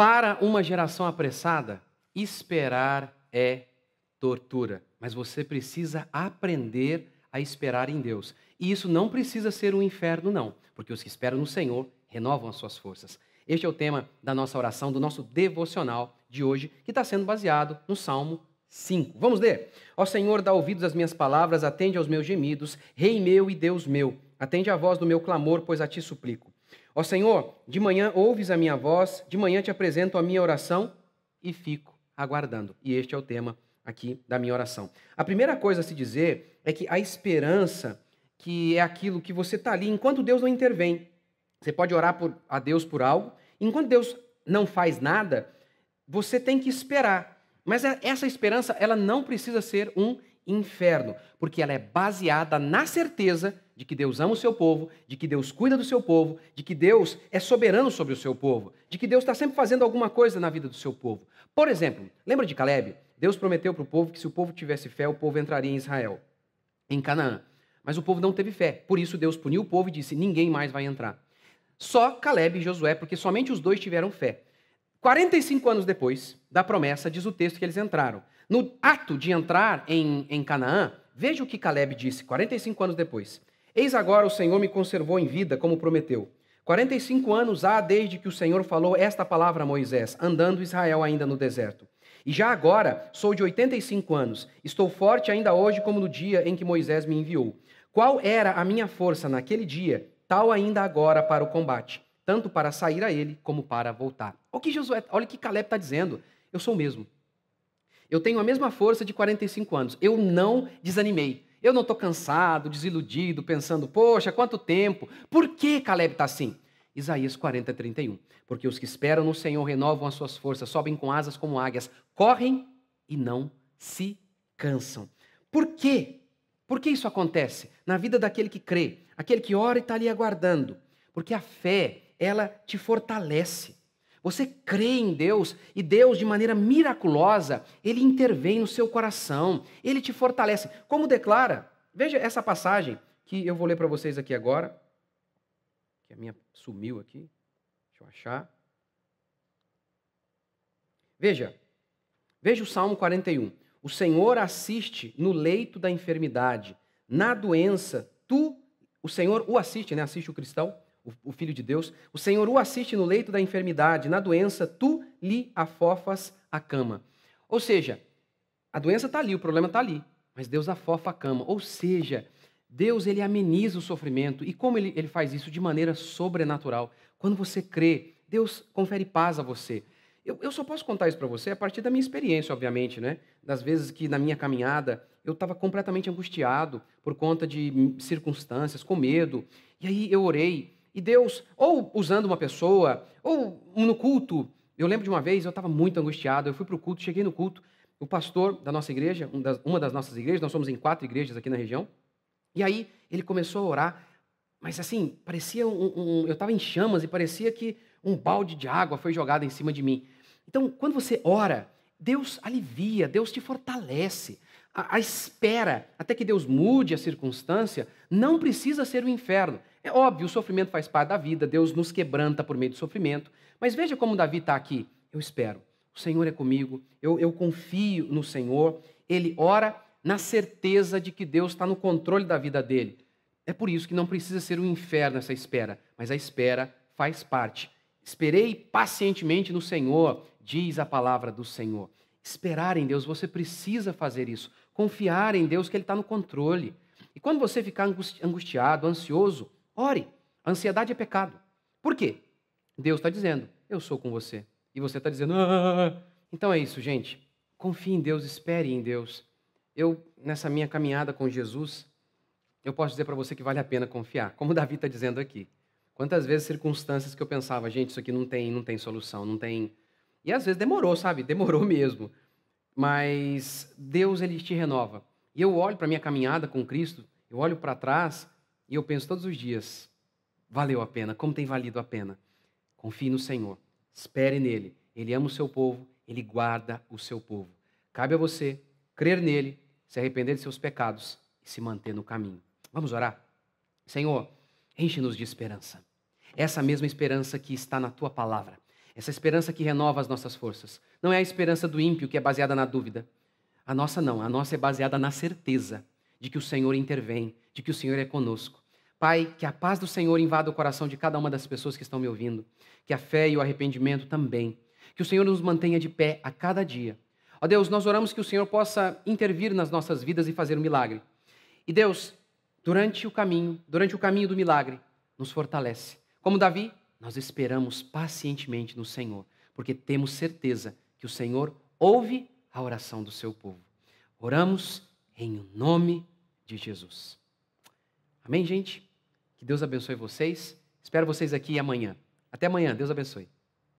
Para uma geração apressada, esperar é tortura, mas você precisa aprender a esperar em Deus. E isso não precisa ser um inferno, não, porque os que esperam no Senhor renovam as suas forças. Este é o tema da nossa oração, do nosso devocional de hoje, que está sendo baseado no Salmo 5. Vamos ler. Ó Senhor, dá ouvidos às minhas palavras, atende aos meus gemidos, Rei meu e Deus meu. Atende a voz do meu clamor, pois a ti suplico. Ó Senhor, de manhã ouves a minha voz, de manhã te apresento a minha oração e fico aguardando. E este é o tema aqui da minha oração. A primeira coisa a se dizer é que a esperança, que é aquilo que você está ali enquanto Deus não intervém. Você pode orar por, a Deus por algo, enquanto Deus não faz nada, você tem que esperar. Mas é, essa esperança, ela não precisa ser um inferno, porque ela é baseada na certeza de que Deus ama o seu povo, de que Deus cuida do seu povo, de que Deus é soberano sobre o seu povo, de que Deus está sempre fazendo alguma coisa na vida do seu povo. Por exemplo, lembra de Caleb? Deus prometeu para o povo que se o povo tivesse fé, o povo entraria em Israel, em Canaã. Mas o povo não teve fé. Por isso Deus puniu o povo e disse: ninguém mais vai entrar. Só Caleb e Josué, porque somente os dois tiveram fé. 45 anos depois da promessa, diz o texto que eles entraram. No ato de entrar em, em Canaã, veja o que Caleb disse 45 anos depois. Eis agora o Senhor me conservou em vida, como prometeu. 45 anos há desde que o Senhor falou esta palavra a Moisés, andando Israel ainda no deserto. E já agora sou de 85 anos, estou forte ainda hoje como no dia em que Moisés me enviou. Qual era a minha força naquele dia, tal ainda agora para o combate, tanto para sair a ele como para voltar. Olha o que Josué, olha o que Caleb está dizendo. Eu sou o mesmo. Eu tenho a mesma força de 45 anos. Eu não desanimei. Eu não estou cansado, desiludido, pensando, poxa, quanto tempo? Por que Caleb está assim? Isaías 40, 31. Porque os que esperam no Senhor renovam as suas forças, sobem com asas como águias, correm e não se cansam. Por quê? Por que isso acontece na vida daquele que crê, aquele que ora e está ali aguardando? Porque a fé, ela te fortalece. Você crê em Deus e Deus, de maneira miraculosa, ele intervém no seu coração, ele te fortalece. Como declara? Veja essa passagem que eu vou ler para vocês aqui agora. Que a minha sumiu aqui. Deixa eu achar. Veja. Veja o Salmo 41. O Senhor assiste no leito da enfermidade, na doença, tu, o Senhor o assiste, né? Assiste o cristão o Filho de Deus, o Senhor o assiste no leito da enfermidade, na doença, tu lhe afofas a cama. Ou seja, a doença está ali, o problema está ali, mas Deus afofa a cama. Ou seja, Deus ele ameniza o sofrimento. E como ele, ele faz isso? De maneira sobrenatural. Quando você crê, Deus confere paz a você. Eu, eu só posso contar isso para você a partir da minha experiência, obviamente, né? Das vezes que na minha caminhada eu estava completamente angustiado por conta de circunstâncias, com medo. E aí eu orei e Deus, ou usando uma pessoa, ou no culto. Eu lembro de uma vez, eu estava muito angustiado, eu fui para o culto, cheguei no culto, o pastor da nossa igreja, uma das nossas igrejas, nós somos em quatro igrejas aqui na região, e aí ele começou a orar, mas assim, parecia um. um eu estava em chamas e parecia que um balde de água foi jogado em cima de mim. Então, quando você ora, Deus alivia, Deus te fortalece. A, a espera até que Deus mude a circunstância não precisa ser o um inferno. É óbvio, o sofrimento faz parte da vida, Deus nos quebranta por meio do sofrimento. Mas veja como Davi está aqui. Eu espero, o Senhor é comigo, eu, eu confio no Senhor. Ele ora na certeza de que Deus está no controle da vida dele. É por isso que não precisa ser um inferno essa espera, mas a espera faz parte. Esperei pacientemente no Senhor, diz a palavra do Senhor. Esperar em Deus, você precisa fazer isso. Confiar em Deus que Ele está no controle. E quando você ficar angustiado, ansioso, Ore. A ansiedade é pecado. Por quê? Deus está dizendo, eu sou com você. E você está dizendo, ah. Então é isso, gente. Confie em Deus, espere em Deus. Eu, nessa minha caminhada com Jesus, eu posso dizer para você que vale a pena confiar. Como Davi está dizendo aqui. Quantas vezes circunstâncias que eu pensava, gente, isso aqui não tem, não tem solução, não tem. E às vezes demorou, sabe? Demorou mesmo. Mas Deus ele te renova. E eu olho para minha caminhada com Cristo, eu olho para trás e eu penso todos os dias: valeu a pena, como tem valido a pena. Confie no Senhor, espere nele. Ele ama o seu povo, ele guarda o seu povo. Cabe a você crer nele, se arrepender de seus pecados e se manter no caminho. Vamos orar? Senhor, enche-nos de esperança. Essa mesma esperança que está na tua palavra. Essa esperança que renova as nossas forças. Não é a esperança do ímpio que é baseada na dúvida. A nossa não, a nossa é baseada na certeza de que o Senhor intervém, de que o Senhor é conosco Pai, que a paz do Senhor invada o coração de cada uma das pessoas que estão me ouvindo, que a fé e o arrependimento também, que o Senhor nos mantenha de pé a cada dia. Ó Deus, nós oramos que o Senhor possa intervir nas nossas vidas e fazer um milagre. E Deus, durante o caminho, durante o caminho do milagre, nos fortalece. Como Davi, nós esperamos pacientemente no Senhor, porque temos certeza que o Senhor ouve a oração do seu povo. Oramos em nome de Jesus. Amém, gente? Que Deus abençoe vocês. Espero vocês aqui amanhã. Até amanhã. Deus abençoe.